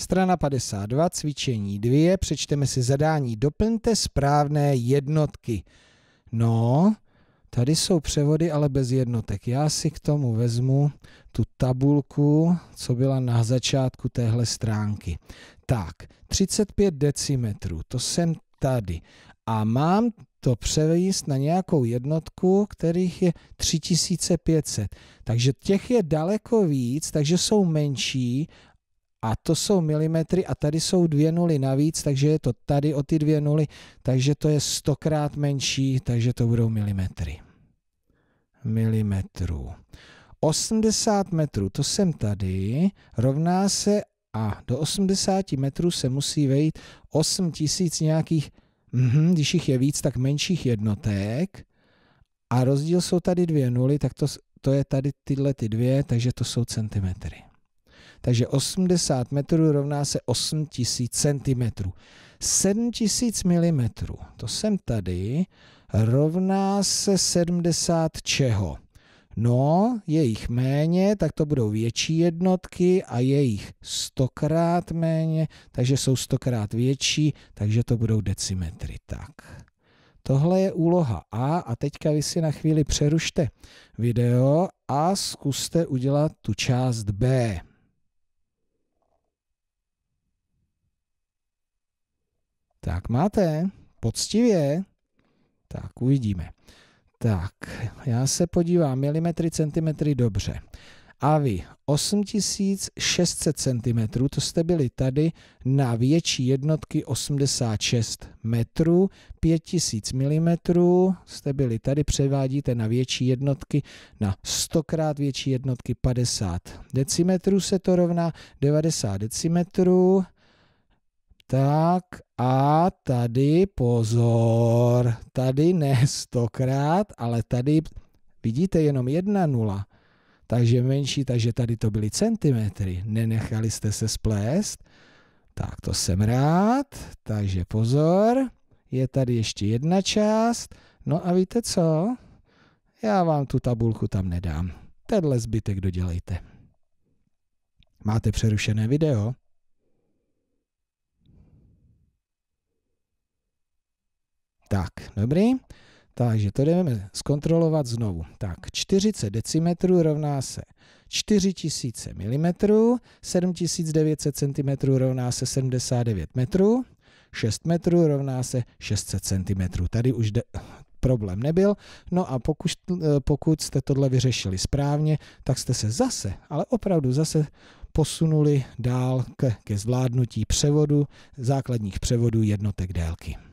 Strana 52, cvičení 2, přečteme si zadání, doplňte správné jednotky. No, tady jsou převody, ale bez jednotek. Já si k tomu vezmu tu tabulku, co byla na začátku téhle stránky. Tak, 35 decimetrů, to jsem tady. A mám to převést na nějakou jednotku, kterých je 3500. Takže těch je daleko víc, takže jsou menší a to jsou milimetry a tady jsou dvě nuly navíc, takže je to tady o ty dvě nuly, takže to je stokrát menší, takže to budou milimetry. Milimetrů. 80 metrů, to jsem tady, rovná se a do 80 metrů se musí vejít 8 tisíc nějakých, mm, když jich je víc, tak menších jednotek a rozdíl jsou tady dvě nuly, tak to, to je tady tyhle ty dvě, takže to jsou centimetry. Takže 80 metrů rovná se 8000 cm. 7000 mm, to jsem tady, rovná se 70 čeho? No, je jich méně, tak to budou větší jednotky a je jich stokrát méně, takže jsou stokrát větší, takže to budou decimetry. Tak. Tohle je úloha A a teďka vy si na chvíli přerušte video a zkuste udělat tu část B. Tak máte, poctivě. Tak uvidíme. Tak, já se podívám, milimetry, centimetry, dobře. A vy, 8600 cm, to jste byli tady na větší jednotky 86 metrů, 5000 mm jste byli tady, převádíte na větší jednotky, na 100 krát větší jednotky 50 decimetrů se to rovná, 90 decimetrů, tak a tady pozor, tady ne stokrát, ale tady vidíte jenom jedna nula. Takže menší, takže tady to byly centimetry. Nenechali jste se splést. Tak to jsem rád. Takže pozor, je tady ještě jedna část. No a víte co? Já vám tu tabulku tam nedám. Tenhle zbytek dodělejte. Máte přerušené video? Tak, dobrý. Takže to jdeme zkontrolovat znovu. Tak, 40 decimetrů rovná se 4000 mm, 7900 cm rovná se 79 metrů, 6 metrů rovná se 600 cm. Tady už de- problém nebyl. No a pokud, pokud jste tohle vyřešili správně, tak jste se zase, ale opravdu zase posunuli dál ke, ke zvládnutí převodu, základních převodů jednotek délky.